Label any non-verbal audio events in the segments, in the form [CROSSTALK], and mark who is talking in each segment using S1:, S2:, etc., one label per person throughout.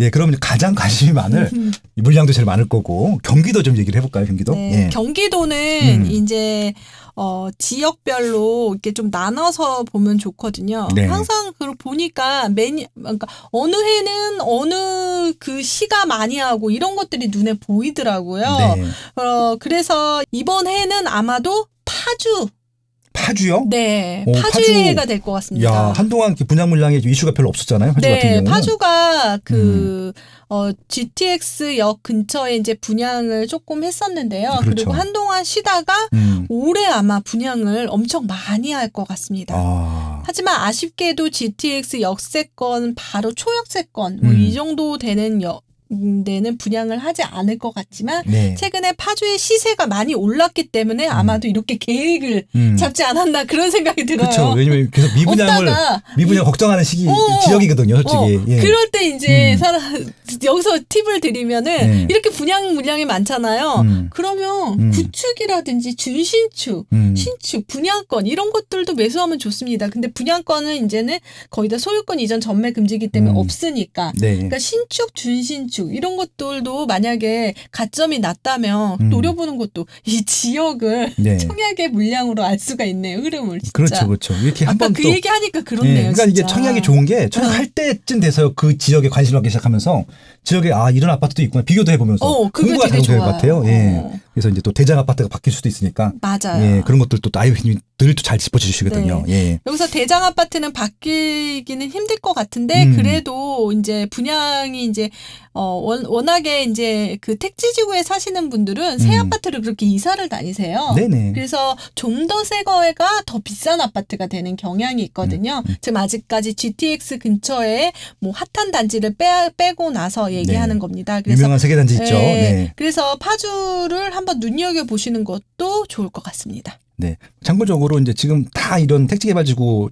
S1: 예, 그러면 가장 관심이 많을 음. 물량도 제일 많을 거고 경기도 좀 얘기를 해볼까요, 경기도? 네, 예.
S2: 경기도는 음. 이제 어, 지역별로 이렇게 좀 나눠서 보면 좋거든요. 네. 항상 그걸 보니까 매니 그러니까 어느 해는 어느 그 시가 많이 하고 이런 것들이 눈에 보이더라고요. 네. 어, 그래서 이번 해는 아마도 파주 파주요? 네. 오, 파주가 파주. 될것 같습니다. 야,
S1: 한동안 그 분양 물량의 이슈가 별로 없었잖아요. 파주 네, 같은 경우는.
S2: 파주가 그 음. 어, GTX 역 근처에 이제 분양을 조금 했었는데요. 음, 그렇죠. 그리고 한동안 쉬다가 음. 올해 아마 분양을 엄청 많이 할 것 같습니다. 아. 하지만 아쉽게도 GTX 역세권 바로 초역세권 뭐 음. 뭐이 정도 되는 역 데는 분양을 하지 않을 것 같지만 네. 최근에 파주의 시세가 많이 올랐기 때문에 아마도 음. 이렇게 계획을 음. 잡지 않았나 그런 생각이 들어요. 그렇죠. 왜냐면
S1: 계속 미분양을 미분양 걱정하는 시기 어, 어 지역이거든요, 솔직히. 어. 예. 그럴
S2: 때 이제 음. 사람 여기서 팁을 드리면은 네. 이렇게 분양 물량이 많잖아요. 음. 그러면 음. 구축이라든지 준신축, 신축, 분양권 이런 것들도 매수하면 좋습니다. 근데 분양권은 이제는 거의 다 소유권 이전 전매 금지기 때문에 없으니까. 네. 그러니까 신축, 준신축 보수 이런 것들도 만약에 가점이 낮다면 음. 노려보는 것도 이 지역을 네. [LAUGHS] 청약의 물량으로 알 수가 있네요. 흐름을 진짜. 그렇죠, 그렇죠.
S1: 이렇게 한번 그 얘기하니까 그렇네요. 네. 그러니까 진짜. 이게 청약이 좋은 게 청약할 네. 때쯤 돼서 그 지역에 관심을 갖기 시작하면서 지역에 아 이런 아파트도 있구나 비교도 해보면서 어, 공부가 좋될것 같아요. 예. 어. 예. 그래서 이제 또 대장 아파트가 바뀔 수도 있으니까 맞아요. 예, 그런 것들도 아이비님 늘잘 짚어주시거든요. 네. 예.
S2: 여기서 대장 아파트는 바뀌기는 힘들 것 같은데 음. 그래도 이제 분양이 이제 어 워낙에 이제 그 택지 지구에 사시는 분들은 새 음. 아파트를 그렇게 이사를 다니세요. 네네. 그래서 좀 더 새 거가 더 비싼 아파트가 되는 경향이 있거든요. 음, 음. 지금 아직까지 GTX 근처에 뭐 핫한 단지를 빼, 빼고 나서 네. 얘기하는 네. 겁니다. 그래서, 유명한 세계단지 있죠. 네. 네. 그래서 파주를 한번 눈여겨 보시는 것도 좋을 것 같습니다.
S1: 네. 참고적으로 이제 지금 다 이런 택지 개발 지구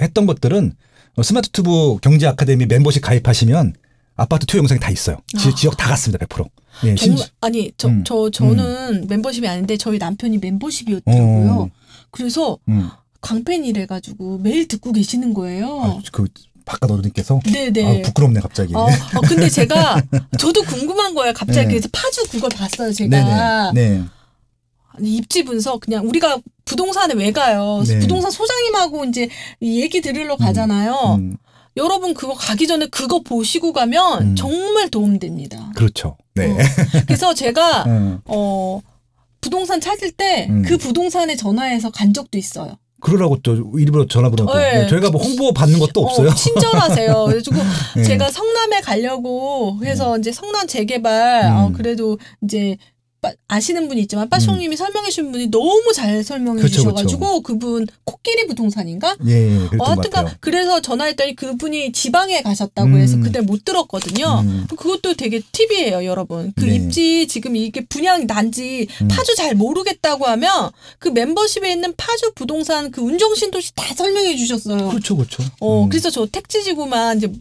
S1: 했던 것들은 어, 스마트 튜브 경제 아카데미 멤버십 가입하시면 아파트 투여 영상이 다 있어요. 아. 지, 아. 지역 다 갔습니다. 100%. 네, 정말,
S2: 아니 저, 음. 저 음. 저는 음. 멤버십이 아닌데 저희 남편이 멤버십이었더라고요. 어. 그래서 음. 광팬이래 가지고 매일 듣고 계시는 거예요. 아,
S1: 그 박가노님께서 네네. 아, 부끄럽네 갑자기. 어, 어, 근데 제가
S2: 저도 궁금한 거예요. 갑자기 네. 그래서 파주 그걸 봤어요 제가. 네네. 네. 네. 아니, 입지 분석 그냥 우리가 부동산에 왜 가요? 네. 부동산 소장님하고 이제 얘기 들으러 음, 가잖아요. 음, 음. 여러분 그거 가기 전에 그거 보시고 가면 음. 정말 도움됩니다.
S1: 그렇죠. 네. 어,
S2: 그래서 제가 [LAUGHS] 네. 어 부동산 찾을 때그 음. 부동산에 전화해서 간 적도 있어요.
S1: 그러라고 또 일부러 전화번호 네. 네. 저희가 뭐 홍보 받는 것도 어, 없어요. 어, [LAUGHS] 친절하세요. 그래가지고 네. 제가
S2: 성남에 가려고 해서 네. 이제 성남 재개발 어, 음. 어, 그래도 이제 아시는 분이 있지만 빠숑님이 음. 설명해 주신 분이 너무 잘 설명해 그쵸, 주셔가지고 그쵸. 그분 코끼리 부동산인가? 예,
S1: 예 어, 하여튼간 그,
S2: 그래서 전화했더니 그분이 지방에 가셨다고 음. 해서 그때 못 들었거든요. 음. 그것도 되게 팁이에요, 여러분. 그 네. 입지 지금 이게 분양 이 난지 음. 파주 잘 모르겠다고 하면 그 멤버십에 있는 파주 부동산 그 운정신도시 다 설명해 주셨어요. 그렇죠, 그렇죠. 어, 음. 그래서 저 택지지구만 이제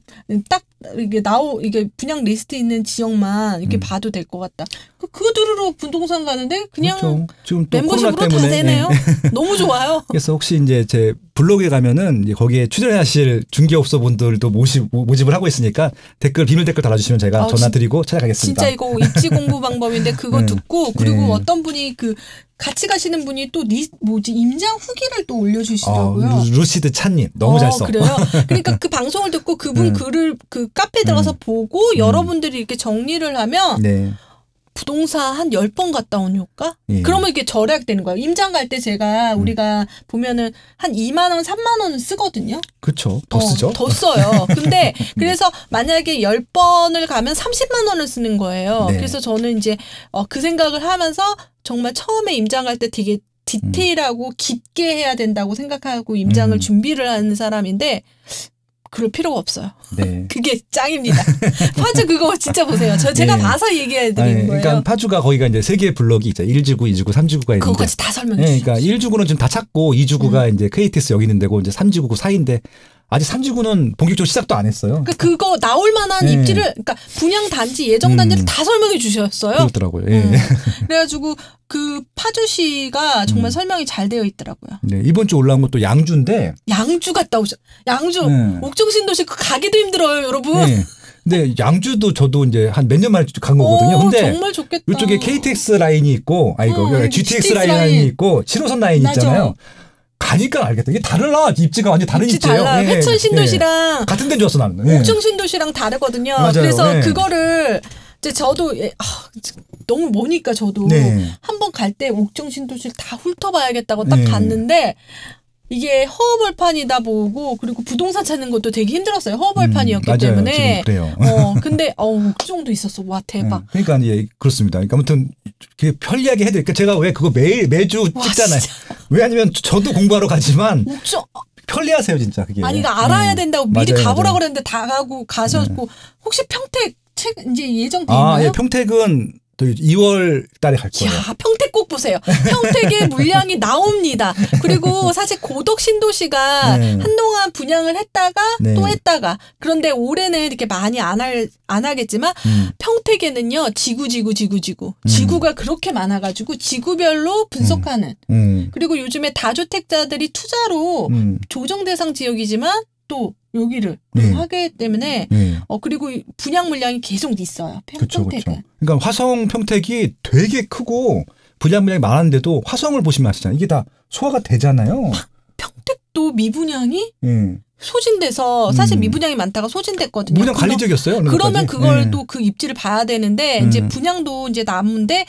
S2: 딱 이게 나오 이게 분양 리스트 있는 지역만 이렇게 음. 봐도 될 것 같다. 그, 그거 들으러 동산 가는데 그냥 그렇죠.
S1: 지금 또 멤버십으로 다 되네요. 네. 너무 좋아요. [LAUGHS] 그래서 혹시 이제 제 블로그에 가면은 거기에 출연하실 중개업소 분들도 모집, 모집을 하고 있으니까 댓글 비밀 댓글 달아주시면 제가 아, 전화 드리고 찾아가겠습니다. 진짜 이거
S2: 입시 공부 방법인데 [LAUGHS] 그거 네. 듣고 그리고 네. 어떤 분이 그 같이 가시는 분이 또 리, 뭐지 임장 후기를 또 올려주시더라고요. 어,
S1: 루시드 찬님 너무 어, 잘 써. 그래요. 그러니까
S2: [LAUGHS] 그 방송을 듣고 그분 음. 글을 그 카페 들어가서 음. 보고 음. 여러분들이 이렇게 정리를 하면. 네. 부동산한 10번 갔다 온 효과? 예. 그러면 이게 절약되는 거야. 임장 갈 때 제가 음. 우리가 보면은 한 2만 원, 3만 원 쓰거든요.
S1: 그렇죠. 더 어, 쓰죠. 더 써요. 근데
S2: [LAUGHS] 그래서 만약에 10번을 가면 30만 원을 쓰는 거예요. 네. 그래서 저는 이제 어, 그 생각을 하면서 정말 처음에 임장 갈 때 되게 디테일하고 음. 깊게 해야 된다고 생각하고 임장을 음. 준비를 하는 사람인데 그럴 필요가 없어요. 네. [LAUGHS] 그게 짱입니다. [LAUGHS] 파주 그거 진짜 보세요. 저 제가 네. 봐서 얘기해 드리는 거예요. 그러니까
S1: 파주가 거기가 이제 세 개의 블럭이 있죠. 1지구, 2지구, 3지구가 있는데 그거까지 다 설명해 네. 그러니까 1지구는 지금 다 찾고 2지구가 음. 이제 KTX 여기 있는 데고 이제 3지구고 사이인데 아직 삼지구는 본격적으로 시작도 안 했어요.
S2: 그러니까 그거 나올 만한 예. 입지를 그러니까 분양 단지 예정 단지를 음. 다 설명해 주셨어요.
S1: 그렇더라고요. 예. 음. [LAUGHS]
S2: 그래가지고 그 파주시가 정말 음. 설명이 잘 되어 있더라고요.
S1: 네 이번 주 올라온 것도 양주인데
S2: 양주 갔다 오셨. 양주 네. 옥정신도시 그 가기도 힘들어요, 여러분. 네.
S1: 근데 양주도 저도 이제 한 몇 년 만에 간 거거든요. 근데 이쪽에 KTX 라인이 있고, 아 이거 어, 음, 그러니까 음, GTX, GTX 라인이 있고, 7호선 라인이 있잖아요. 가니까 알겠다. 이게 달라 입지가 완전 다른 입지 입지예요. 달라. 네. 예. 회천 신도시랑 네. 같은 데인 줄았어 나는. 네. 예. 옥중
S2: 신도시랑 다르거든요. 맞아요. 그래서 그거를 이제 저도 아, 너무 모니까 저도 네. 한번 갈 때 옥중 신도시를 다 훑어봐야겠다고 딱 네. 갔는데 이게 허허벌판이다 보고 그리고 부동산 찾는 것도 되게 힘들었어요. 허허벌판이었기 음, 때문에. 그래요. 어, [LAUGHS] 근데 어우 그 정도 있었어. 와 대박. 음,
S1: 그러니까 예, 그렇습니다. 그러니까 아무튼 그게 편리하게 해드릴까 그러니까 제가 왜 그거 매일 매주 와, 찍잖아요. 왜냐면 저도 공부하러 가지만. 저... 뭐 어. 편리하세요 진짜 그게. 아니 그 알아야 음, 된다고 미리 맞아요, 가보라 맞아요.
S2: 그랬는데 다 가고 가셨고 네. 혹시 평택 책 이제 예정돼 아, 있나요? 아, 예,
S1: 평택은 2월 달에 갈 거예요.
S2: 야, 평택 꼭 보세요. 평택에 [LAUGHS] 물량이 나옵니다. 그리고 사실 고덕 신도시가 네. 한동안 분양을 했다가 네. 또 했다가 그런데 올해는 이렇게 많이 안할안 하겠지만 음. 평택에는요 지구 지구 지구 지구 음. 지구가 그렇게 많아가지고 지구별로 분석하는 음. 음. 그리고 요즘에 다주택자들이 투자로 음. 조정 대상 지역이지만 또 여기를 네. 하기 때문에 네. 어 그리고 분양 물량이 계속 있어요. 평, 그쵸, 택 그쵸.
S1: 그러니까 화성 평택이 되게 크고 분양 물량이 많은데도 화성을 보시면 아시잖아요. 이게 다 소화가 되잖아요.
S2: 평택도 미분양이 네. 소진돼서 사실 음. 미분양이 많다가 소진됐거든요. 분양 관리적이었어요. 그러면 그걸 네. 또그 입지를 봐야 되는데 음. 이제 분양도 이제 남은데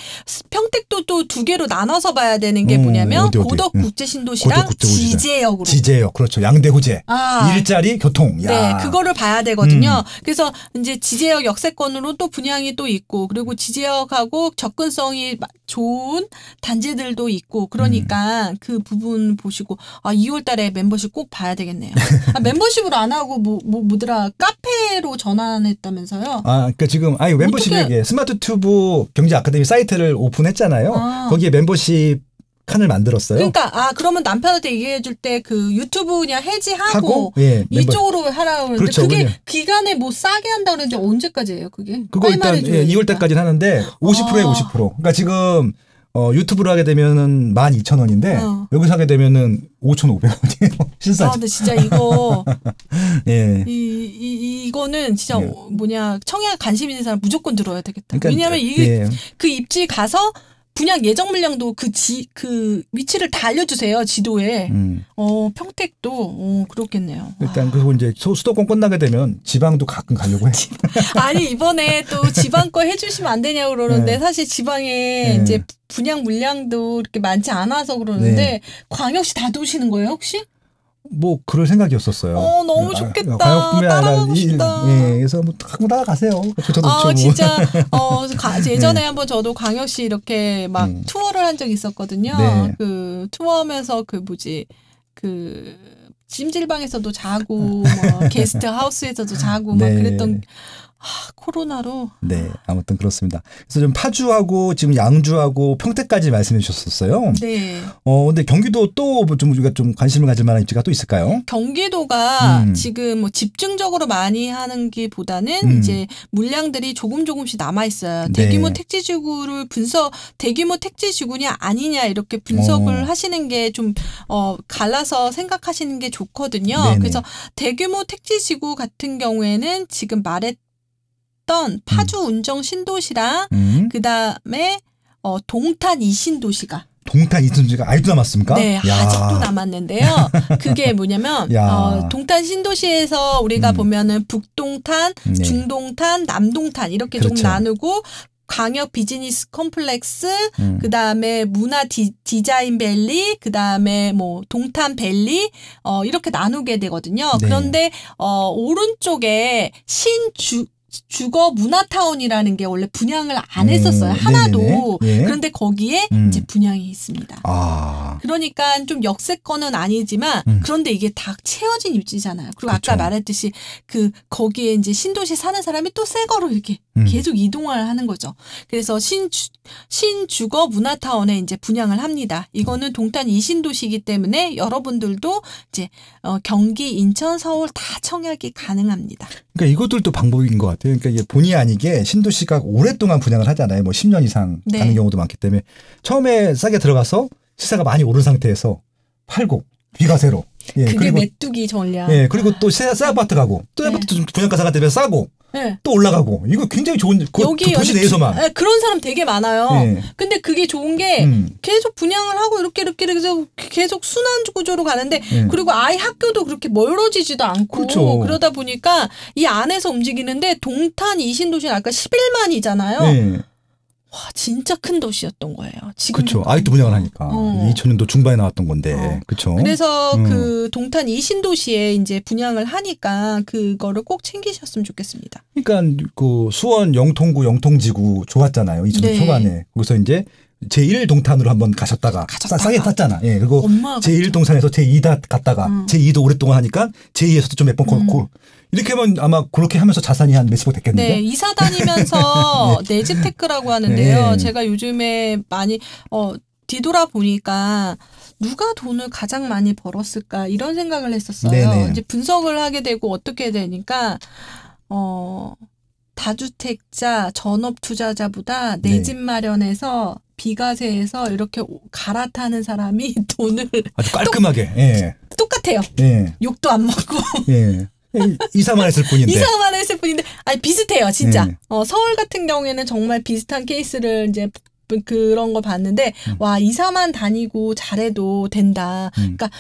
S2: 평택도 또 두 개로 나눠서 봐야 되는 게 음, 뭐냐면 어 고덕 음. 국제 신도시랑 지제역으로
S1: 지제역 그렇죠. 양대 구제 아. 일자리 교통. 야. 네,
S2: 그거를 봐야 되거든요. 음. 그래서 이제 지제역 역세권으로 또 분양이 또 있고 그리고 지제역하고 접근성이 좋은 단지들도 있고 그러니까 그 부분 보시고 아 2월달에 멤버십 꼭 봐야 되겠네요. 아, [LAUGHS] 멤버십으로 안 하고 뭐, 뭐 뭐더라 카페로 전환했다면서요?
S1: 아, 그러니까 지금 아니 멤버십 어게얘기 스마트 튜브 경제 아카데미 사이트를 오픈했잖아요. 아. 거기에 멤버십 칸을 만들었어요.
S2: 그러니까 아 그러면 남편한테 얘기해 줄 때 그 유튜브 그냥 해지하고
S1: 예, 이쪽으로
S2: 하라고 그러는데 그렇죠, 그게 그냥. 기간에 뭐 싸게 한다 그러는데 언제까지예요 그게? 그거 일단 예, 2월
S1: 달까지는 하는데 50%에 아. 50%. 그러니까 지금 어, 유튜브를 하게 되면은 12,000원인데 어. 여기서 하게 되면은 5,500원이에요. [LAUGHS] 신사. 아, 근데 진짜 이거 [LAUGHS] 예. 이,
S2: 이 이거는 진짜 예. 뭐냐 청약 관심 있는 사람 무조건 들어야 되겠다. 그러니까, 왜냐하면 이그 예. 그 입지 가서 분양 예정 물량도 그 지, 그 위치를 다 알려주세요. 지도에. 음. 어, 평택도, 어, 그렇겠네요.
S1: 일단, 와. 아. 그리고 이제 수도권 끝나게 되면 지방도 가끔 가려고 해.
S2: [LAUGHS] 아니, 이번에 또 지방 거 해주시면 안 되냐고 그러는데 네. 사실 지방에 네. 이제 분양 물량도 이렇게 많지 않아서 그러는데 네. 광역시 다 도시는 거예요, 혹시?
S1: 뭐 그럴 생각이었었어요. 어 너무 네, 아, 좋겠다. 가요 구매 따라가고 싶다. 예, 그래서 뭐 따라가세요. 저도 아, 뭐. 진짜 [LAUGHS] 어 가, 네. 예전에 네. 한번
S2: 저도 광역시 이렇게 막 음. 투어를 한 적이 있었거든요. 네. 그 투어하면서 그 뭐지 그 찜질방에서도 자고 [LAUGHS] 뭐 게스트 하우스에서도 자고 네. 막 그랬던 하, 코로나로.
S1: 네, 아무튼 그렇습니다. 그래서 좀 파주하고 지금 양주하고 평택까지 말씀해 주셨었어요. 네. 어, 근데 경기도 또좀 뭐 우리가 좀 관심을 가질 만한 입지가 또 있을까요?
S2: 경기도가 음. 지금 뭐 집중적으로 많이 하는 기보다는 음. 이제 물량들이 조금 조금씩 남아 있어요. 네. 대규모 네. 택지 지구를 분석 대규모 택지 지구냐 아니냐 이렇게 분석을 어. 하시는 게 좀 어, 갈라서 생각하시는 게 좋거든요. 네네. 그래서 대규모 택지 지구 같은 경우에는 지금 말했 있던 음. 파주 운정 신도시랑 음. 그다음에 어, 동탄 이신도시가
S1: 동탄 이순지가 아직도 남았습니까? 네, 야. 아직도
S2: 남았는데요. 그게 뭐냐면 어, 동탄 신도시에서 우리가 음. 보면은 북동탄, 네. 중동탄, 남동탄 이렇게 그렇죠. 좀 나누고 광역 비즈니스 컴플렉스, 음. 그 다음에 문화 디, 자인 밸리, 그 다음에 뭐 동탄 밸리, 어, 이렇게 나누게 되거든요. 네. 그런데, 어, 오른쪽에 신주, 주거 문화타운이라는 게 원래 분양을 안 했었어요. 음, 하나도. 예. 그런데 거기에 음. 이제 분양이 있습니다. 아. 그러니까 좀 역세권은 아니지만 음. 그런데 이게 다 채워진 입지잖아요. 그리고 그쵸. 아까 말했듯이 그 거기에 이제 신도시 사는 사람이 또 새 거로 이렇게 음. 계속 이동을 하는 거죠. 그래서 신주, 신주거 문화타운에 이제 분양을 합니다. 이거는 동탄 이신도시이기 때문에 여러분들도 이제 어, 경기, 인천, 서울 다 청약이 가능합니다.
S1: 그러니까 이것들도 방법인 것 같아요. 그러니까 이게 본의 아니게 신도시가 오랫동안 분양을 하잖아요. 뭐 10년 이상 네. 가는 경우도 많기 때문에 처음에 싸게 들어가서 시세가 많이 오른 상태에서 팔고 비가세로 예, 그게
S2: 메뚜기 전략. 예,
S1: 그리고 또 시세 아파트 가고 또새아파트 네. 분양가사가 되면 싸고
S2: 네. 또 올라가고
S1: 이거 굉장히 좋은 그, 여기 도시 내에서만 네,
S2: 그런 사람 되게 많아요. 네. 근데 그게 좋은 게 음. 계속 분양을 하고 이렇게 이렇게 계속 계속 순환 구조로 가는데 네. 그리고 아이 학교도 그렇게 멀어지지도 않고 그렇죠. 그러다 보니까 이 안에서 움직이는데 동탄 이신도시는 아까 11만이잖아요. 와 진짜 큰 도시였던 거예요. 지금 그쵸
S1: 아이트 분양을 음. 하니까 어. 2000년도 중반에 나왔던 건데 어. 그렇 그래서 음. 그
S2: 동탄 이 신도시에 이제 분양을 하니까 그거를 꼭 챙기셨으면 좋겠습니다.
S1: 그러니까 그 수원 영통구 영통지구 좋았잖아요. 2000년 네. 초반에 거기서 이제 제1 동탄으로 한번 가셨다가 가셨다가. 싸게 탔잖아. 예. 그리고 제1 동탄에서 제2다 갔다가 음. 제2도 오랫동안 하니까 제2에서도 좀 몇번 음. 이렇게 하면 아마 그렇게 하면서 자산이 한 몇십억 됐겠는데. 네, 이사 다니면서 [LAUGHS] 예.
S2: 내집테크라고 하는데요. 네. 제가 요즘에 많이 어 뒤돌아보니까 누가 돈을 가장 많이 벌었을까 이런 생각을 했었어요. 네네. 이제 분석을 하게 되고 어떻게 되니까 어 다주택자, 전업 투자자보다 내집 네. 마련해서 비과세에서 이렇게 갈아타는 사람이 [LAUGHS] 돈을 아주
S1: 깔끔하게 똑, 예. 똑같아요. 예. 욕도 안 먹고 예. 이사만 했을 뿐인데. 이사만
S2: 했을 뿐인데. 아니, 비슷해요, 진짜. 네. 어, 서울 같은 경우에는 정말 비슷한 케이스를 이제 그, 그런 걸 봤는데 음. 와 이사만 다니고 잘해도 된다. 음. 그러니까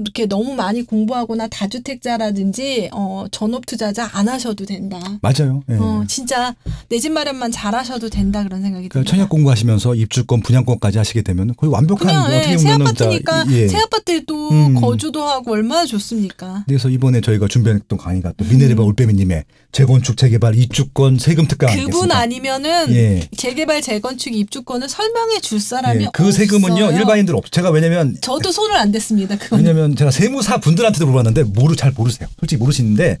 S2: 이렇게 너무 많이 공부하거나 다주택자라든지 어, 전업 투자자 안 하셔도 된다.
S1: 맞아요. 네. 어,
S2: 진짜 내 집 마련만 잘하셔도 된다 그런 생각이 그러니까 듭니다.
S1: 청약 공부하시면서 입주권, 분양권까지 하시게 되면 거의 완벽한 그냥, 어떻게 네, 예, 새 아파트니까 예.
S2: 새아파트도 음. 거주도 하고 얼마나 좋습니까?
S1: 그래서 이번에 저희가 준비했던 강의가 또 미네르바 음. 올빼미님의 재건축 재개발 입주권 세금 특강 그분
S2: 아니면은 예. 재개발 재건축 입주권을 설명해 줄 사람이 예. 그 없어요. 세금은요 일반인들
S1: 없. 어요 제가 왜냐면
S2: 저도 손을 안 댔습니다. 왜냐면
S1: 저는 제가 세무사 분들한테도 물어봤는데 모르 잘 모르세요. 솔직히 모르시는데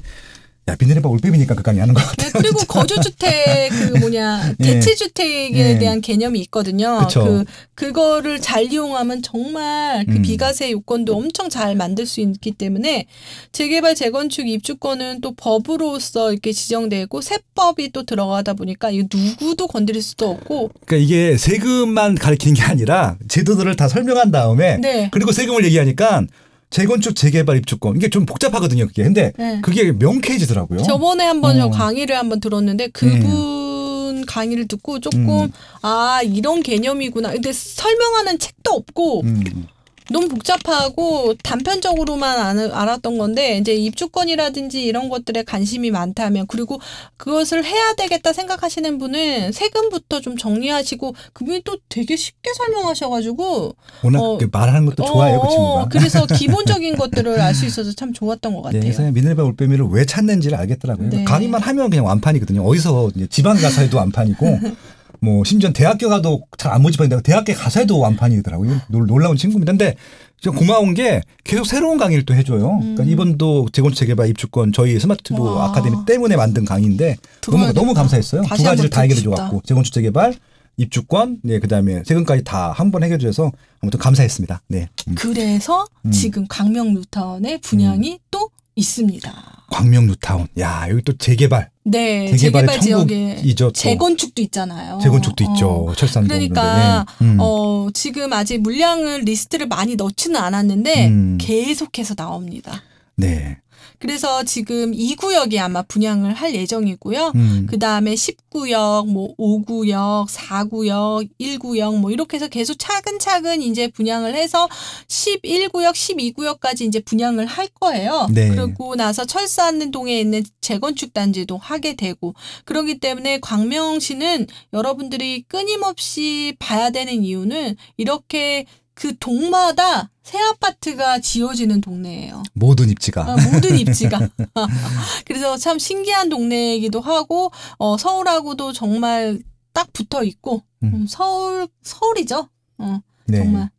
S1: 야 민들레빠 올빼미니까 그까이 하는 것 같아요.
S2: 네, 그리고 [LAUGHS] 거주주택 그 뭐냐 [LAUGHS] 예. 대체주택에 예. 대한 개념이 있거든요. 그쵸. 그 그거를 잘 이용하면 정말 그 음. 비과세 요건도 엄청 잘 만들 수 있기 때문에 재개발 재건축 입주권은 또 법으로서 이렇게 지정되고 세법이 또 들어가다 보니까 이 누구도 건드릴 수도 없고.
S1: 그러니까 이게 세금만 가리키는게 아니라 제도들을 다 설명한 다음에 네. 그리고 세금을 얘기하니까. 재건축 재개발 입주권 이게 좀 복잡하거든요 그게 근데 네. 그게 명쾌해지더라고요. 저번에 한번 어. 강의를
S2: 한번 들었는데 그분 네. 강의를 듣고 조금 음. 아 이런 개념이구나 근데 설명하는 책도 없고 음. 너무 복잡하고 단편적으로만 알았던 건데 이제 입주권이라든지 이런 것들에 관심이 많다면 그리고 그것을 해야 되겠다 생각하시는 분은 세금부터 좀 정리하시고 그분이 또 되게 쉽게 설명하셔가지고 워낙 어, 그 말하는
S1: 것도 좋아해요 그 어, 그 친구가 그래서 [LAUGHS] 기본적인
S2: 것들을 알 수 있어서 참 좋았던 것 네, 같아요. 그래서
S1: 미네르바 올빼미를 왜 찾는지를 알겠더라고요. 네. 그러니까 강의만 하면 그냥 완판이거든요. 어디서 지방 가사에도 완판이고 [LAUGHS] 뭐 심지어 대학교 가도 잘 안 모집하는데 대학교 가서 해도 완판이더라고요. 놀라운 친구입니다. 근데 좀 고마운 게 계속 새로운 강의를 또 해줘요. 그러니까 음. 그러니까 이번도 재건축 재개발 입주권 저희 스마트도 와. 아카데미 때문에 만든 강의인데 너무, 너무 감사했어요. 두 가지를 다 해결해 줘갖고 재건축 재개발 입주권, 네, 그 다음에 세금까지 다 한번 해결해줘서 아무튼 감사했습니다. 네. 음.
S2: 그래서 음. 지금 강명루타운의 분양이 음. 또 있습니다.
S1: 광명뉴타운. 야 여기 또 재개발.
S2: 네, 재개발 지역이 재건축도 있잖아요. 재건축도 어. 있죠.
S1: 철산도. 그러니까 네. 음.
S2: 어, 지금 아직 물량을 리스트를 많이 넣지는 않았는데 음. 계속해서 나옵니다. 네. 그래서 지금 2구역이 아마 분양을 할 예정이고요. 음. 그 다음에 10구역, 뭐 5구역, 4구역, 1구역 뭐 이렇게 해서 계속 차근차근 이제 분양을 해서 11구역, 12구역까지 이제 분양을 할 거예요. 네. 그러고 나서 철사하는 동에 있는 재건축 단지도 하게 되고 그러기 때문에 광명시는 여러분들이 끊임없이 봐야 되는 이유는 이렇게 그 동마다 새 아파트가 지어지는 동네예요.
S1: 모든 입지가. 아, 모든 입지가.
S2: [LAUGHS] 그래서 참 신기한 동네이기도 하고 어, 서울하고도 정말 딱 붙어 있고 음. 음 서울 서울이죠. 어,
S1: 네. 정말.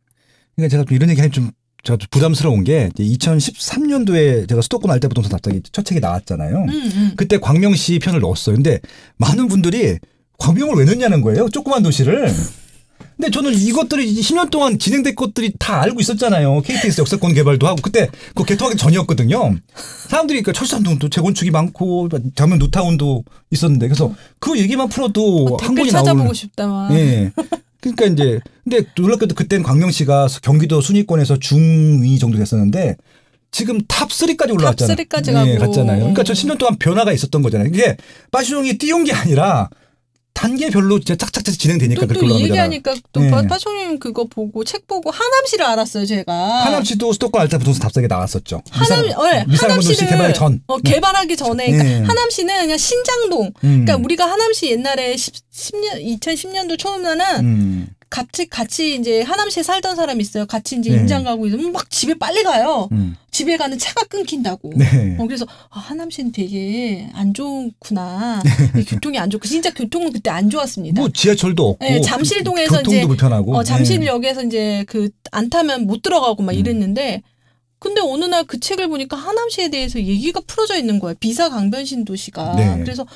S1: 그러니까 제가 좀 이런 얘기하면 좀 제가 좀 부담스러운 게 2013년도에 제가 수도권 알 때부터 갑자기 첫 책이 나왔잖아요. 음, 음. 그때 광명시 편을 넣었어요. 근데 많은 분들이 광명을 왜 넣냐는 거예요. 조그만 도시를. 근데 저는 이것들이 10년 동안 진행된 것들이 다 알고 있었잖아요. KTX 역세권 개발도 하고 그때 그 개통하기 전이었거든요. 사람들이 그러니까 철산동도 재건축이 많고 자면 노타운도 있었는데 그래서 그 얘기만 풀어도 한 권이 나오 찾아보고 싶다만. 예. 그러니까 이제 근데 놀랍게도 그때는 광명시가 경기도 순위권에서 중위 정도 됐었는데 지금 탑3까지 올라왔잖아요 탑3까지 예, 갔잖아요. 그러니까 저 10년 동안 변화가 있었던 거잖아요. 이게 빠시용이 띄운 게 아니라 단계별로 진짜 짝짝짝 진행되니까 또, 또 얘기하니까 또 네. 예.
S2: 빠총님 그거 보고 책 보고 하남시를 알았어요 제가. 하남시도
S1: 수도권 알짜부 도서 답사에 나왔었죠. 하남, 미상, 네, 하남시를 개발 전. 어, 네.
S2: 개발하기 전에 네. 그러니까 네. 하남시는 그냥 신장동. 그러니까 음. 그러니까 우리가 하남시 옛날에 10, 년 2010년도 처음에는 음. 같이 같이 이제 하남시에 살던 사람이 있어요. 같이 이제 네. 임장 가고 있으면 막 집에 빨리 가요. 음. 집에 가는 차가 끊긴다고. 네. 어, 그래서 아, 하남시는 되게 안 좋구나. 네. 교통이 안 좋고 진짜 교통은 그때 안 좋았습니다. 뭐
S1: 지하철도 없고 네, 잠실동에서 그 교통도 이제 불편하고 어, 네. 잠실역에서
S2: 이제 그안 타면 못 들어가고 막 음. 이랬는데 근데 어느 날 그 책을 보니까 하남시에 대해서 얘기가 풀어져 있는 거예요. 비사 강변신 도시가. 네. 그래서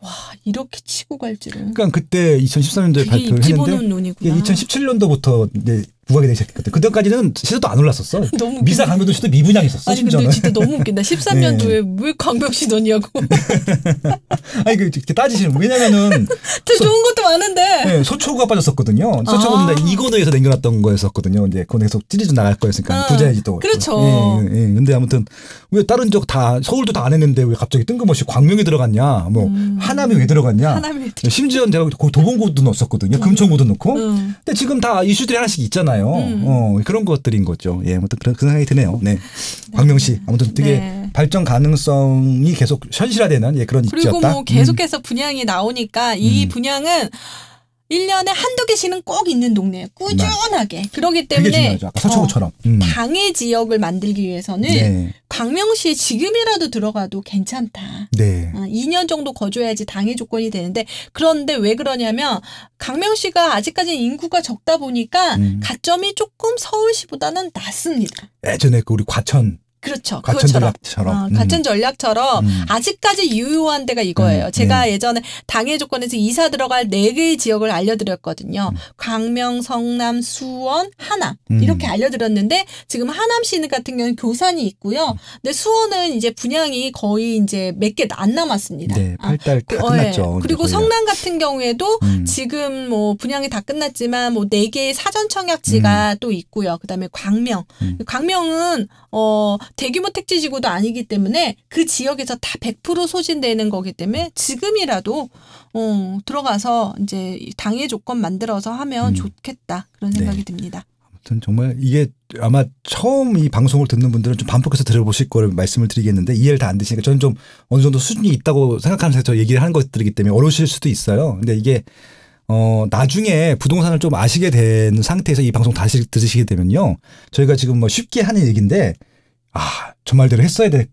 S2: 와 이렇게 치고 갈지를.
S1: 그러니까 그때 2013년도에 발표 했는데 2017년도부터 이제 구하게 되기 시작했거든. 그때까지는 시도도 안 올랐었어. [LAUGHS] 너무 미사 강병도 시도 미분양 있었어. 아니 심지어는. 근데 진짜 너무 웃긴다. 13년도에 [LAUGHS] 예.
S2: 왜 강병 시도냐고. [LAUGHS]
S1: 아니 그 따지시는 뭐 왜냐면은 되 좋은
S2: 것도 많은데. 네, 예,
S1: 소초구가 빠졌었거든요. 소초구는 아. 이건우에서 냉겨놨던 거였었거든요. 이제 그건 계속 찌리도 나갈 거였으니까 아. 부자이지 도 그렇죠. 예, 예, 예. 근데 아무튼 왜 다른 쪽 다 서울도 다 안 했는데 왜 갑자기 뜬금없이 광명이 들어갔냐. 뭐 음. 하남이 왜 들어갔냐. 하남이. 심지어는 제가 도봉구도 넣었었거든요. 음. 금천구도 넣고. 음. 근데 지금 다 이슈들이 하나씩 있잖아요. 있아요 음. 어, 그런 것들인 거죠. 예, 아무튼 그런, 그런 생각이 드네요. 네. 네. 광명 씨. 아무튼 되게 네. 발전 가능성이 계속 현실화되는 예, 그런 입지였다. 그리고 뭐 음. 계속해서
S2: 분양이 나오니까 이 음. 분양은 1년에 한두 개씩은 꼭 있는 동네예요. 네. 꾸준하게. 그러기 때문에 어, 서초구처럼 음. 당해 지역을 만들기 위해서는 네. 광명시에 지금이라도 들어가도 괜찮다. 네. 아, 어, 2년 정도 거해야지당해 조건이 되는데 그런데 왜 그러냐면 광명시가 아직까지 인구가 적다 보니까 음. 가점이 조금 서울시보다는 낮습니다.
S1: 예전에 그 우리 과천
S2: 그렇죠. 같은 전략처럼. 아, 어, 같은 음. 전략처럼 음. 아직까지 유효한 데가 이거예요. 음. 제가 네. 예전에 당해 조건에서 이사 들어갈 네 개의 지역을 알려드렸거든요. 음. 광명, 성남, 수원, 하남 음. 이렇게 알려드렸는데 지금 하남시는 같은 경우는 교산이 있고요. 근데 수원은 이제 분양이 거의 이제 몇 개 안 남았습니다. 네, 8달 아, 다 아, 끝났죠. 어, 그리고 성남 같은 경우에도 지금 뭐 분양이 다 끝났지만 뭐 네 개의 사전 청약지가 또 있고요. 그다음에 광명, 광명은 어 대규모 택지 지구도 아니기 때문에 그 지역에서 다 100% 소진되는 거기 때문에 지금이라도 어, 들어가서 이제 당의 조건 만들어서 하면 음. 좋겠다 그런 생각이 네. 듭니다.
S1: 아무튼 정말 이게 아마 처음 이 방송을 듣는 분들은 좀 반복해서 들어보실 거를 말씀을 드리겠는데 이해를 다 안 되시니까 저는 좀 어느 정도 수준이 있다고 생각하면상태서 얘기를 하는 것들이기 때문에 어려우실 수도 있어요. 근데 이게 어, 나중에 부동산을 좀 아시게 된 상태에서 이 방송 다시 들으시게 되면요. 저희가 지금 뭐 쉽게 하는 얘기인데 아, 저 말대로 했어야 돼.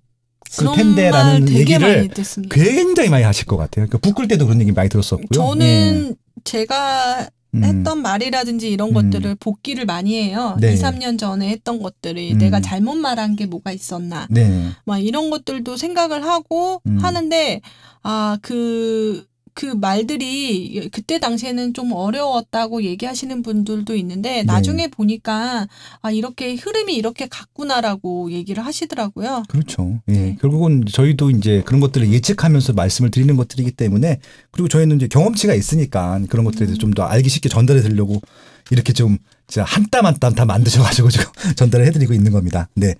S2: 그 텐데라는 얘기를 많이
S1: 굉장히 많이 하실 것 같아요. 그러니까 북글 때도 그런 얘기 많이 들었었고요. 저는 예.
S2: 제가 음. 했던 음. 말이라든지 이런 음. 것들을 복기를 많이 해요. 네. 2, 3년 전에 했던 것들이 음. 내가 잘못 말한 게 뭐가 있었나. 네. 막 이런 것들도 생각을 하고 음. 하는데 아, 그그 말들이 그때 당시에는 좀 어려웠다고 얘기하시는 분들도 있는데 네. 나중에 네. 보니까 아 이렇게 흐름이 이렇게 갔구나라고 얘기를 하시더라고요.
S1: 그렇죠. 예. 네. 결국은 저희도 이제 그런 것들을 예측하면서 말씀을 드리는 것들이기 때문에 그리고 저희는 이제 경험치가 있으니까 그런 것들에 대해서 음. 좀더 알기 쉽게 전달해 드리려고 이렇게 좀 진짜 한땀 한 땀 다 만드셔 가지고 지금 [LAUGHS] 전달을 해 드리고 있는 겁니다. 네.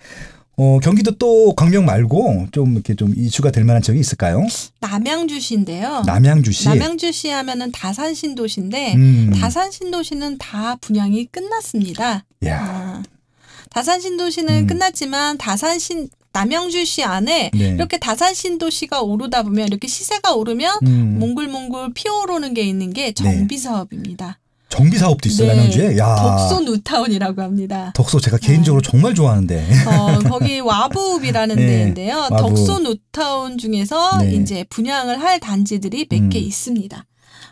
S1: 어, 경기도 또 광명 말고 좀 이렇게 좀 이슈가 될 만한 지역이 있을까요?
S2: 남양주시인데요. 남양주시. 남양주시 하면은 다산 신도시인데 음. 다산 신도시는 다 분양이 끝났습니다. 야. 아. 다산 신도시는 음. 끝났지만 다산 신 남양주시 안에 네. 이렇게 다산 신도시가 오르다 보면 이렇게 시세가 오르면 음. 몽글몽글 피어오르는 게 있는 게 네. 정비 사업입니다.
S1: 정비 사업도 있어요 네. 남양주에. 야. 덕소
S2: 누타운이라고 합니다.
S1: 덕소 제가 개인적으로 아. 정말 좋아하는데. 어,
S2: 거기 와부읍이라는 [LAUGHS] 네. 데인데요. 와부. 덕소 누타운 중에서 네. 이제 분양을 할 단지들이 몇개 음. 있습니다.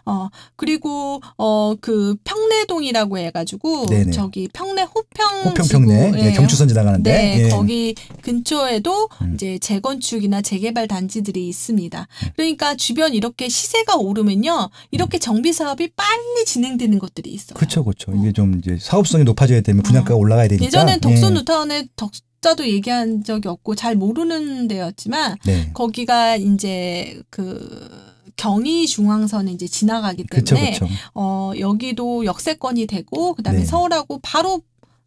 S2: 어, 그리고 어, 그 평내동이라고 해가지고 네네. 저기 평내 호평 호평 평내 예, 예, 경추선 지나가는데 네, 예. 거기 근처에도 음. 이제 재건축이나 재개발 단지들이 있습니다. 음. 그러니까 주변 이렇게 시세가 오르면요 이렇게 음. 정비 사업이 빨리 진행되는 것들이 있어요.
S1: 그렇죠, 그렇죠. 이게 음. 좀 이제 사업성이 높아져야 되면 분양가가 어. 올라가야 되니까. 예전엔 예. 덕선
S2: 루타운에 덕 자도 얘기한 적이 없고 잘 모르는 데였지만 네. 거기가 이제 그 경의 중앙선을 이제 지나가기 때문에 그쵸, 그쵸. 어 여기도 역세권이 되고 그다음에 네. 서울하고 바로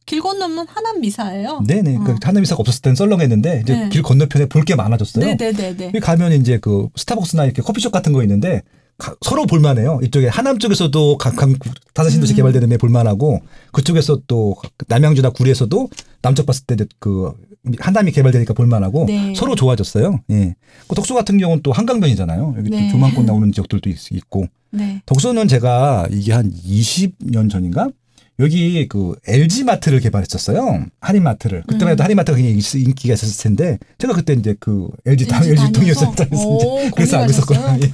S2: 길 건너면 하남 미사예요.
S1: 네네. 그 하남 미사가 없었을 땐 썰렁했는데 이제 네. 길 건너편에 볼 게 많아졌어요. 네네네. 가면 이제 그 스타벅스나 이렇게 커피숍 같은 거 있는데 가, 서로 볼만해요. 이쪽에 하남 쪽에서도 각각 다산 신도시 음. 개발되는 데 볼만하고 그쪽에서 또 남양주나 구리에서도 남쪽 봤을 때그 한담이 개발되니까 볼만하고 네. 서로 좋아졌어요. 예. 그 덕수 같은 경우는 또 한강변이잖아요. 여기 네. 조망권 나오는 지역들도 있, 고 네. 덕수는 제가 이게 한 20년 전인가 여기 그 LG 마트를 개발했었어요. 할인마트를. 그때만 해도 음. 할인마트가 굉장히 인기가 있었을 텐데 제가 그때 이제 그 LG 당 LG 통이었었에서 이제 그래서 알고 있었거든 [LAUGHS] 예.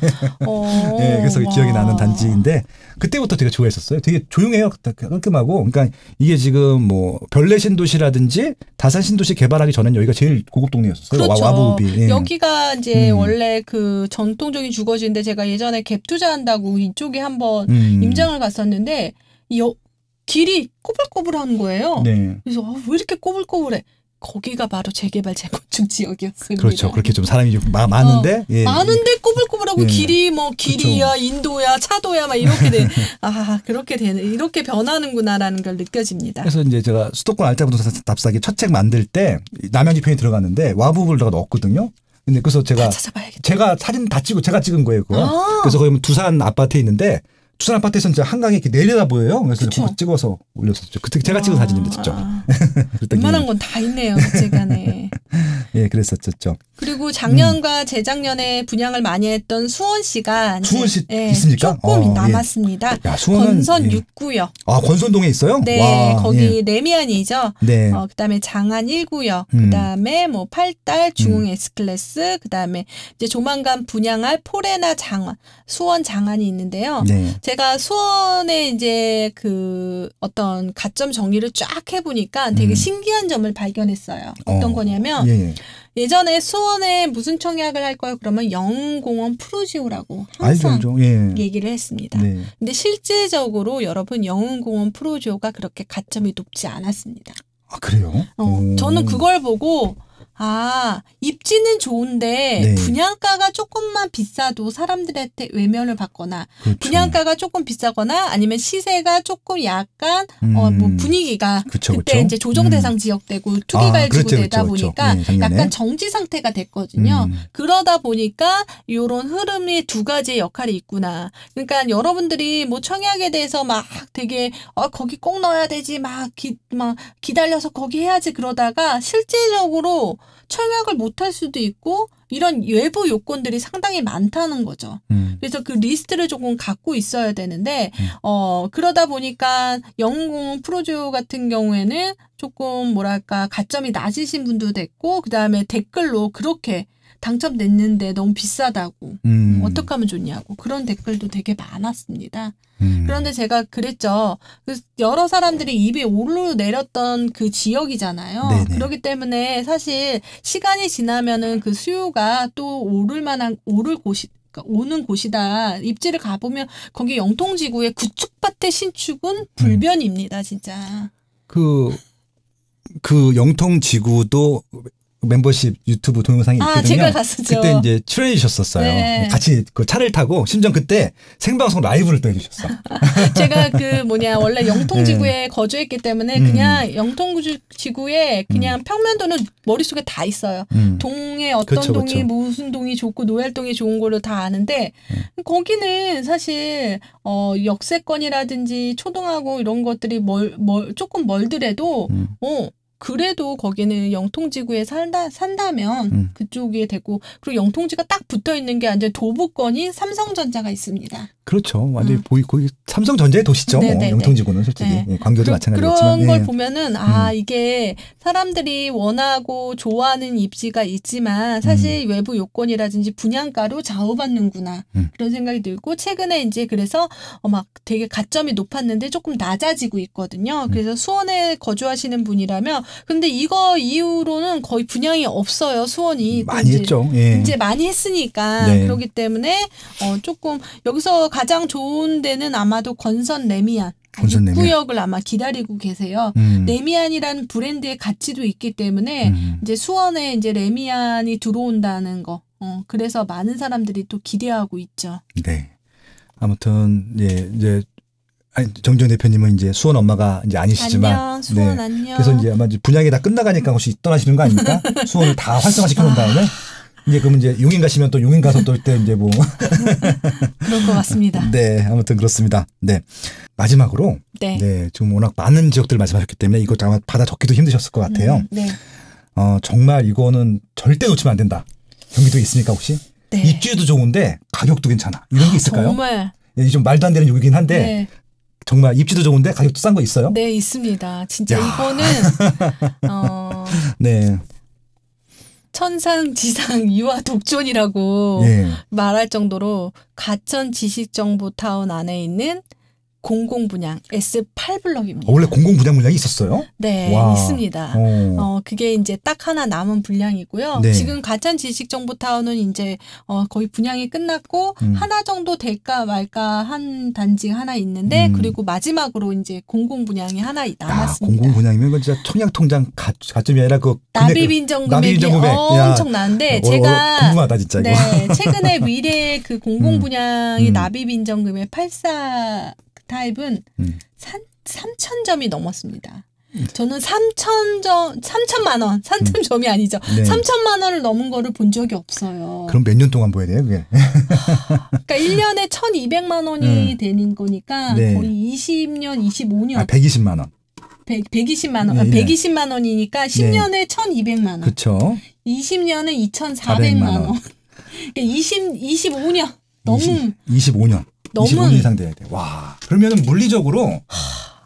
S1: 어. 예. 그래서 와. 기억이 나는 단지인데 그때부터 되게 좋아했었어요. 되게 조용해요. 깔끔하고. 그러니까 이게 지금 뭐 별내 신도시라든지 다산 신도시 개발하기 전엔 여기가 제일 고급 동네였었어요. 그렇죠. 와부비. 예. 여기가
S2: 이제 음. 원래 그 전통적인 주거지인데 제가 예전에 갭 투자한다고 이쪽에 한번 음. 임장을 갔었는데 여, 길이 꼬불꼬불한 거예요. 네. 그래서 아, 왜 이렇게 꼬불꼬불해? 거기가 바로 재개발 재건축 지역이었습니다. 그렇죠.
S1: 그렇게 좀 사람이 좀 마, 많은데 어, 예.
S2: 많은데 꼬불꼬불하고 예. 길이 뭐 길이야 그렇죠. 인도야 차도야 막 이렇게 돼아 [LAUGHS] 그렇게 되는 이렇게 변하는구나라는 걸 느껴집니다. 그래서
S1: 이제 제가 수도권 알짜부동산 답사기 첫 책 만들 때 남양지 편이 들어갔는데 와부를 다가 넣었거든요. 근데 그래서 제가 제가 사진 다 찍고 제가 찍은 거예요. 그거. 아. 그래서 거기 뭐 두산 아파트에 있는데 부산 아파트에서는 진 한강에 이렇게 내려다 보여요. 그래서 찍어서 올렸었죠. 그때 제가 찍은 사진인데 직접. 웬만한
S2: 건 다 있네요. 제가네.
S1: [LAUGHS] 예, 그랬었죠.
S2: 그리고 작년과 음. 재작년에 분양을 많이 했던 수원 씨가 수원 씨 네, 있습니까?
S1: 조금 어, 예. 남았습니다. 예. 야, 수원은, 권선 예. 6구역. 아 권선동에 있어요? 네, 와, 거기 예.
S2: 내미안이죠. 네. 어, 그다음에 장안 1구역. 음. 그다음에 뭐 팔달 중흥 음. S클래스. 그다음에 이제 조만간 분양할 포레나 장안, 수원 장안이 있는데요. 네. 제가 수원에 이제 그 어떤 가점 정리를 쫙 해보니까 되게 음. 신기한 점을 발견했어요. 어떤 어. 거냐면. 예, 예전에 수원에 무슨 청약을 할거요 그러면 영공원 프로지오라고 항상 예. 얘기를 했습니다. 네. 근데 실제적으로 여러분 영공원 프로지오가 그렇게 가점이 높지 않았습니다. 아 그래요? 어, 저는 그걸 보고 아, 입지는 좋은데 네. 분양가가 조금만 비싸도 사람들한테 외면을 받거나 그렇죠. 분양가가 조금 비싸거나 아니면 시세가 조금 약간 음. 어, 뭐 음. 분위기가 그쵸, 그때 그쵸? 이제 조정 음. 대상 음. 지역되고 아, 투기 갈지고 아, 그렇죠, 그렇죠, 되다 그쵸, 그렇죠. 보니까 네, 약간 정지 상태가 됐거든요. 음. 그러다 보니까 요런 흐름이 두 가지의 역할이 있구나. 그러니까 여러분들이 뭐 청약에 대해서 막 되게 어 거기 꼭 넣어야 되지 막, 기, 막 기다려서 거기 해야지 그러다가 실제적으로 청약을 못할 수도 있고 이런 외부 요건들이 상당히 많다는 거죠. 음. 그래서 그 리스트를 조금 갖고 있어야 되는데 음. 어 그러다 보니까 영공 프로듀 같은 경우에는 조금 뭐랄까 가점이 낮으신 분도 됐고 그다음에 댓글로 그렇게 당첨됐는데 너무 비싸다고
S1: 음. 어떻게
S2: 하면 좋냐고 그런 댓글도 되게 많았습니다. 음. 그런데 제가 그랬죠. 그 여러 사람들이 입에 오르내렸던 그 지역이잖아요. 네네. 그렇기 때문에 사실 시간이 지나면은 그 수요가 또 오를 만한 오를 곳이 그러니까 오는 곳이다. 입지를 가보면 거기 영통지구의 구축밭의 신축은 음. 불변입니다, 진짜.
S1: 그, 그 영통지구도 멤버십 유튜브 동영상이 아, 있거든요. 그때 이제 출연해 주셨었어요. 네. 네. 같이 그 차를 타고 심지어 그때 생방송 라이브를 또 해주셨어.
S2: [LAUGHS] 제가 그 뭐냐 원래 영통지구에 네. 거주했기 때문에 음. 그냥 영통지구에 그냥 음. 평면도는 머릿속에 다 있어요. 음. 동에 어떤 그쵸, 동이 그쵸. 무슨 동이 좋고 노열동이 좋은 거를 다 아는데 네. 거기는 사실 어 역세권이라든지 초등하고 이런 것들이 멀, 멀 조금 멀더라도 음. 어 그래도 거기는 영통지구에 살다 산다면 음. 그쪽이 되고 그리고 영통지가 딱 붙어 있는 게 완전 도보권인 삼성전자가 있습니다.
S1: 그렇죠. 완전히 음. 보이 고 삼성전자의 도시죠. 뭐, 영통지구는 솔직히 네. 예, 광교도 그, 마찬가지겠지만 그런 걸 예.
S2: 보면은 아 음. 이게 사람들이 원하고 좋아하는 입지가 있지만 사실 음. 외부 요건이라든지 분양가로 좌우받는구나 음. 그런 생각이 들고 최근에 이제 그래서 어막 되게 가점이 높았는데 조금 낮아지고 있거든요. 음. 그래서 수원에 거주하시는 분이라면 근데 이거 이후로는 거의 분양이 없어요. 수원이 많이 이제, 했죠. 예. 이제 많이 했으니까 네. 그렇기 때문에 어 조금 여기서 가장 좋은 데는 아마도 건선 레미안.
S1: 건선 레미안. 구역을
S2: 아마 기다리고 계세요. 음. 레미안이라는 브랜드의 가치도 있기 때문에 음. 이제 수원에 이제 레미안이 들어온다는 거. 어, 그래서 많은 사람들이 또 기대하고 있죠. 네.
S1: 아무튼 예 이제 정전 대표님은 이제 수원 엄마가 이제 아니시지만 안녕, 수원 네. 안녕. 그래서 이제 아마 분양이 다 끝나가니까 혹시 떠나시는 거 아닙니까? [LAUGHS] 수원을 다 활성화시켜 놓은 다음에 이제 그러 이제 용인 가시면 또 용인 가서 또 이때 이제 뭐 [LAUGHS]
S2: 그럴 것 같습니다. [LAUGHS]
S1: 네, 아무튼 그렇습니다. 네, 마지막으로 네. 네, 지금 워낙 많은 지역들 말씀하셨기 때문에 이거 아마 받아 적기도 힘드셨을 것 같아요. 음, 네. 어 정말 이거는 절대 놓치면 안 된다. 경기도 있으니까 혹시 네. 입지도 좋은데 가격도 괜찮아 이런 게 아, 있을까요? 아, 정말 네, 좀 말도 안 되는 욕이긴 한데 네. 정말 입지도 좋은데 가격도 싼 거 있어요?
S2: 네 있습니다. 진짜 야. 이거는 [LAUGHS] 어... 네 천상, 지상, 유아 독존이라고 예. 말할 정도로 가천 지식정보타운 안에 있는 공공 분양 S8 블럭입니다.
S1: 어, 원래 공공 분양 분량이 있었어요?
S2: 네, 와. 있습니다. 오. 어. 어. 그게 이제 딱 하나 남은 분량이고요. 네. 지금 가천 지식 정보 타운은 이제 어 거의 분양이 끝났고 음. 하나 정도 될까 말까 한 단지 하나 있는데 음. 그리고 마지막으로 이제 공공 분양이 하나 아, 남았습니다. 야,
S1: 공공 분양이면 진짜 청약 통장 가, 점이 아니라 그 납입인정금액이 납입 엄청나는데
S2: 제가 어, 궁금하다 진짜 이거. 네, 최근에 미래 그 공공 [LAUGHS] 분양이 음. 납입인정금의84 타입은 음. 3,000점이 넘었습니다. 음. 저는 3천 점, 3천만 원, 3천 음. 점이 아니죠. 네. 3천만 원을 넘은 거를 본 적이 없어요. 그럼
S1: 몇 년 동안 보야 돼요, 그게?
S2: 그러니까 1년에 1,200만 원이 음. 되는 거니까 네. 거의 20년, 25년. 아,
S1: 120만 원.
S2: 100, 120만 원. 네, 아, 120만 원이니까 10년에 1,200만 원. 그렇죠. 20년에 2,400만 원. 원. 20, 25년. 너무 20, 25년. 너무 25년 음. 이상
S1: 돼야 돼. 와. 그러면은 물리적으로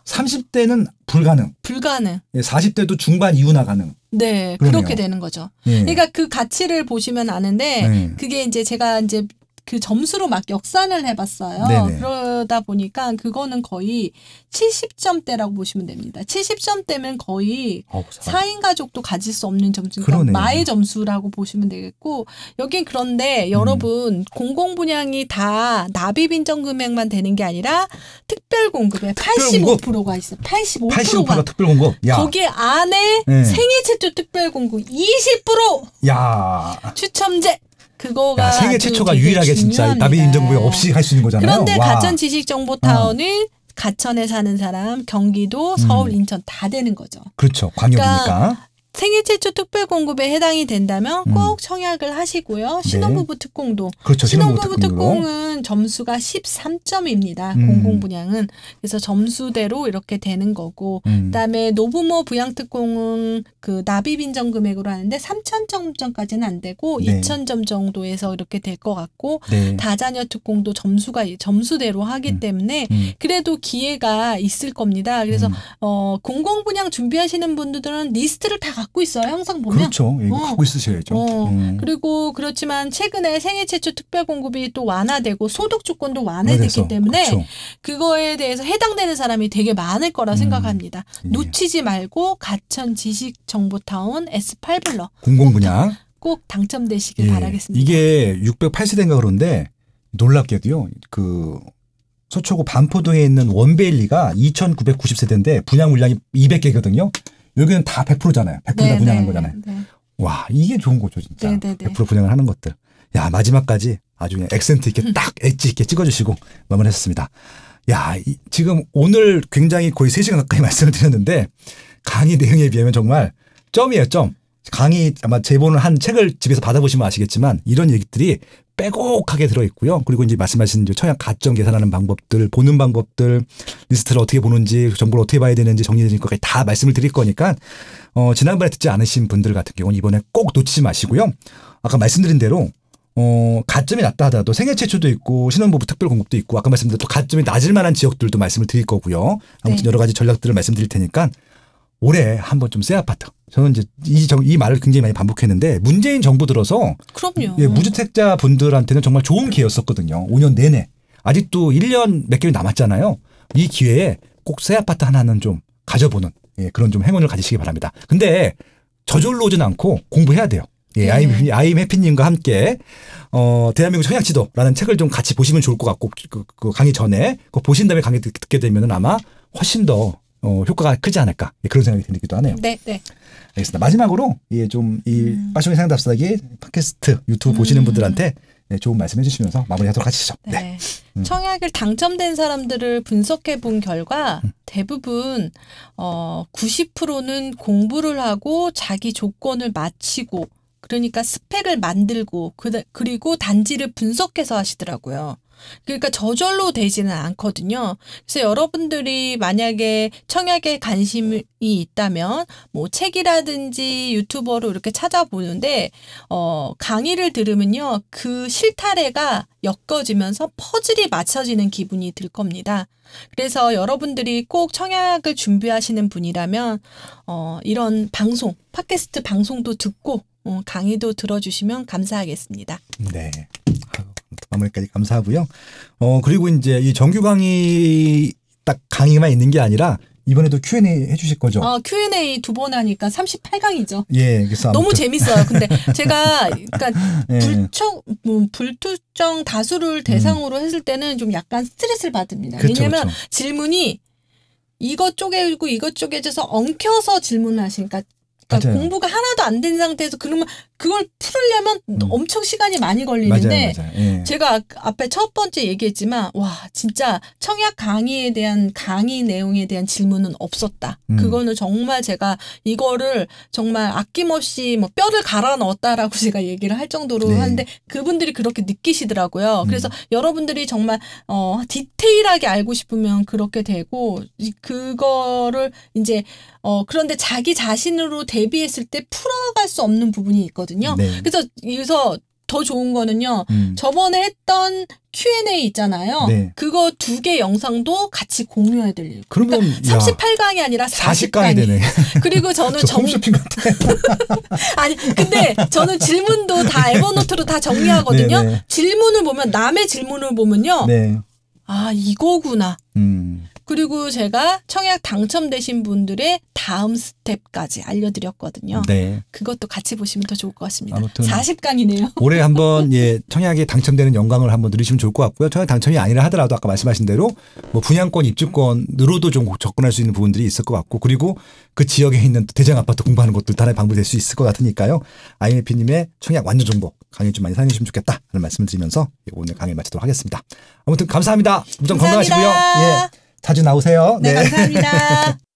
S1: 30대는 불가능. 불가능. 예, 40대도 중반 이후나 가능.
S2: 네, 그러네요. 그렇게 되는 거죠. 예. 그러니까 그 가치를 보시면 아는데 예. 그게 이제 제가 이제 그 점수로 막 역산을 해봤어요. 네네. 그러다 보니까 그거는 거의 70점대라고 보시면 됩니다. 70점대면 거의 어, 4인 가족도 가질 수 없는 점수, 그러니까 마의 점수라고 보시면 되겠고 여긴 그런데 음. 여러분 음. 공공 분양이 다 납입 인정 금액만 되는 게 아니라 특별 공급에 85%가 있어요. 85%가, 8가
S1: 특별 공급. 거기
S2: 안에 네. 생애 최초 특별 공급 20%.
S1: 야.
S2: 추첨제 그거가 야, 세계 최초가 유일하게 진짜 나비
S1: 인정구역 없이 할 수 있는 거잖아요. 그런데 와. 가천
S2: 지식정보타운은 어. 가천에 사는 사람, 경기도, 서울, 음. 인천 다 되는 거죠.
S1: 그렇죠. 광역이니까. 그러니까
S2: 생애 최초 특별 공급에 해당이 된다면 음. 꼭 청약을 하시고요. 네. 신혼부부 네. 특공도 그렇죠. 신혼부부, 특공은 특공으 점수가 13점입니다. 음. 공공 분양은 그래서 점수대로 이렇게 되는 거고 음. 그다음에 노부모 부양 특공은 그 납입 인정 금액으로 하는데 3천 점까지는 안 되고 네. 2천 점 정도에서 이렇게 될 것 같고 네. 다자녀 특공도 점수가 점수대로 하기 음. 때문에 음. 그래도 기회가 있을 겁니다. 그래서 어 공공 분양 준비하시는 분들은 리스트를 다 갖고 있어요. 항상 보면. 그렇죠. 예, 이거 어. 갖고 있으셔야죠. 어. 음. 그리고 그렇지만 최근에 생애 최초 특별 공급이 또 완화되고 소득 조건도 완화됐기 때문에 그렇죠. 그거에 대해서 해당되는 사람이 되게 많을 거라 음. 생각합니다. 예. 놓치지 말고 가천 지식 정보 타운 S8 블러
S1: 공공 분야
S2: 꼭 당첨되시길 예. 바라겠습니다.
S1: 이게 680대인가 그런데 놀랍게도요. 그 서초구 반포동에 있는 원베일리가 2,990세대인데 분양 물량이 200개거든요. 여기는 다 100%잖아요. 100%다 분양한 네, 거잖아요. 네. 와, 이게 좋은 거죠, 진짜. 네네네. 100% 분양을 하는 것들. 야, 마지막까지 아주 그냥 액센트 있게 딱 [LAUGHS] 엣지 있게 찍어주시고 마무리했습니다. 야, 이, 지금 오늘 굉장히 거의 3시간 가까이 [LAUGHS] 말씀을 드렸는데 강의 내용에 비하면 정말 점이에요, 점. 강의 아마 제본을 한 책을 집에서 받아보시면 아시겠지만 이런 얘기들이 빼곡하게 들어있고요. 그리고 이제 말씀하신 청약 가점 계산하는 방법들, 보는 방법들, 리스트를 어떻게 보는지, 정보를 어떻게 봐야 되는지 정리되는 것까지 다 말씀을 드릴 거니까, 어, 지난번에 듣지 않으신 분들 같은 경우는 이번에 꼭 놓치지 마시고요. 아까 말씀드린 대로, 어, 가점이 낮다 하더라도 생애 최초도 있고, 신혼부부 특별 공급도 있고, 아까 말씀드린 또 가점이 낮을 만한 지역들도 말씀을 드릴 거고요. 아무튼 네. 여러 가지 전략들을 말씀드릴 테니까 올해 한 번 좀 새 아파트. 저는 이제 이, 정, 이 말을 굉장히 많이 반복했는데 문재인 정부 들어서 그럼요. 예, 무주택자 분들한테는 정말 좋은 기회였었거든요. 5년 내내. 아직도 1년 몇 개월 남았잖아요. 이 기회에 꼭 새 아파트 하나는 좀 가져보는 예, 그런 좀 행운을 가지시기 바랍니다. 근데 저절로 오진 않고 공부해야 돼요. 예, 네. 아임, 아임 해피님과 함께, 어, 대한민국 청약지도라는 책을 좀 같이 보시면 좋을 것 같고, 그, 그, 그 강의 전에, 그 보신 다음에 강의 듣, 게 되면은 아마 훨씬 더 어, 효과가 크지 않을까 네, 그런 생각이 드기도 하네요. 네, 네. 알겠습니다. 마지막으로 예, 좀이 음. 빠숑의 생각 답사기 팟캐스트 유튜브 음. 보시는 분들한테 네, 좋은 말씀해 주시면서 마무리하도록 하시죠.
S2: 네. 네. 음. 청약을 당첨된 사람들을 분석해 본 결과 음. 대부분 어 90%는 공부를 하고 자기 조건을 마치고 그러니까 스펙을 만들고 그, 다 그리고 단지를 분석해서 하시더라고요. 그러니까 저절로 되지는 않거든요. 그래서 여러분들이 만약에 청약에 관심이 있다면 뭐 책이라든지 유튜버로 이렇게 찾아보는데 어 강의를 들으면요. 그 실타래가 엮어지면서 퍼즐이 맞춰지는 기분이 들 겁니다. 그래서 여러분들이 꼭 청약을 준비하시는 분이라면 어 이런 방송, 팟캐스트 방송도 듣고 어, 강의도 들어주시면 감사하겠습니다.
S1: 네. 마무리까지 감사하고요. 어, 그리고 이제 이 정규 강의 딱 강의만 있는 게 아니라 이번에도 Q&A 해주실 거죠? 아,
S2: Q&A 두 번 하니까 38강이죠.
S1: 예, 그래서 너무 재밌어요. 근데 제가
S2: 그러니까 [LAUGHS] 예. 불청 뭐, 불특정 다수를 대상으로 음. 했을 때는 좀 약간 스트레스를 받습니다. 그쵸, 왜냐면 그쵸. 질문이 이것 쪼개고 이것 쪼개져서 엉켜서 질문을 하시니까 그러니까 공부가 하나도 안 된 상태에서 그러면 그걸 풀으려면 음. 엄청 시간이 많이 걸리는데 맞아요, 맞아요. 예. 제가 아, 앞에 첫 번째 얘기했지만 와 진짜 청약 강의에 대한 강의 내용에 대한 질문은 없었다. 음. 그거는 정말 제가 이거를 정말 아낌없이 뭐 뼈를 갈아 넣었다라고 [LAUGHS] 제가 얘기를 할 정도로 네. 하는데 그분들이 그렇게 느끼시더라고요. 음. 그래서 여러분들이 정말 어 디테일하게 알고 싶으면 그렇게 되고 그거를 이제 어 그런데 자기 자신으로 대비했을 때 풀어갈 수 없는 부분이 있거든요. 있거든요. 네. 그래서 여기서 더 좋은 거는요. 음. 저번에 했던 Q&A 있잖아요. 네. 그거 두 개 영상도 같이 공유해 드릴.
S1: 그러면 그러니까 38강이 아니라 40강이, 40강이 되네.
S2: [LAUGHS] 그리고 저는 정쇼핑 같아. [LAUGHS] 아니, 근데 저는 질문도 다 에버노트로 다 정리하거든요. 네네. 네. 질문을 보면 남의 질문을 보면요. 네. 아, 이거구나. 음. 그리고 제가 청약 당첨되신 분들의 다음 스텝까지 알려드렸거든요. 네. 그것도 같이 보시면 더 좋을 것 같습니다. 아무튼 40강이네요.
S1: [LAUGHS] 올해 한번 예 청약에 당첨되는 영광을 한번 누리시면 좋을 것 같고요. 청약 당첨이 아니라 하더라도 아까 말씀하신 대로 뭐 분양권, 입주권으로도 좀 접근할 수 있는 부분들이 있을 것 같고 그리고 그 지역에 있는 대장 아파트 공부하는 것도 다른 방법이 될 수 있을 것 같으니까요. IMF님의 청약 완전 정보 강의 좀 많이 사용해주시면 좋겠다라는 말씀을 드리면서 오늘 강의 마치도록 하겠습니다. 아무튼 감사합니다. 무척 건강하시고요. 예. 자주 나오세요. 네. 네. 감사합니다. [LAUGHS]